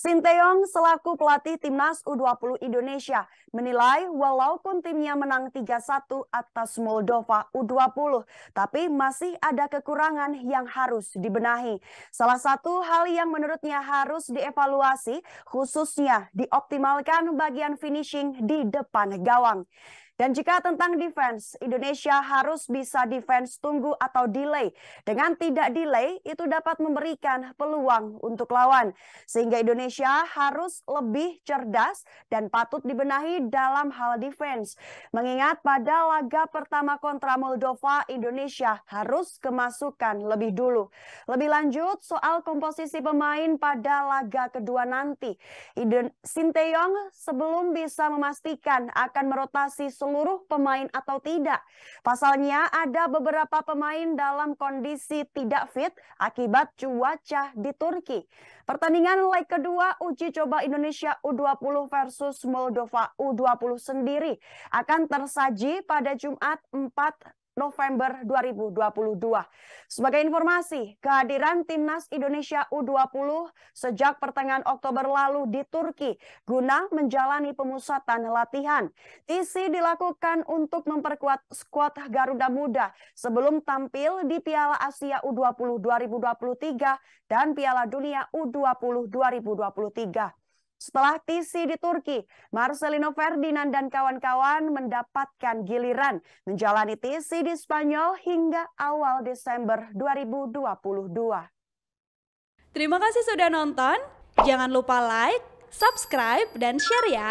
Sinteyong selaku pelatih timnas U20 Indonesia menilai walaupun timnya menang 3-1 atas Moldova U20, tapi masih ada kekurangan yang harus dibenahi. Salah satu hal yang menurutnya harus dievaluasi khususnya dioptimalkan bagian finishing di depan gawang. Dan jika tentang defense, Indonesia harus bisa defense tunggu atau delay. Dengan tidak delay, itu dapat memberikan peluang untuk lawan. Sehingga Indonesia harus lebih cerdas dan patut dibenahi dalam hal defense. Mengingat pada laga pertama kontra Moldova, Indonesia harus kemasukan lebih dulu. Lebih lanjut soal komposisi pemain pada laga kedua nanti. Sinteyong sebelum bisa memastikan akan merotasi seluruh seluruh pemain atau tidak. Pasalnya ada beberapa pemain dalam kondisi tidak fit akibat cuaca di Turki. Pertandingan leg kedua uji coba Indonesia U20 versus Moldova U20 sendiri akan tersaji pada Jumat 4 November 2022. Sebagai informasi, kehadiran Timnas Indonesia U20 sejak pertengahan Oktober lalu di Turki guna menjalani pemusatan latihan. Isi dilakukan untuk memperkuat skuad Garuda Muda sebelum tampil di Piala Asia U20 2023 dan Piala Dunia U20 2023. Setelah TC di Turki, Marcelino Ferdinand dan kawan-kawan mendapatkan giliran menjalani TC di Spanyol hingga awal Desember 2022. Terima kasih sudah nonton. Jangan lupa like, subscribe, dan share ya.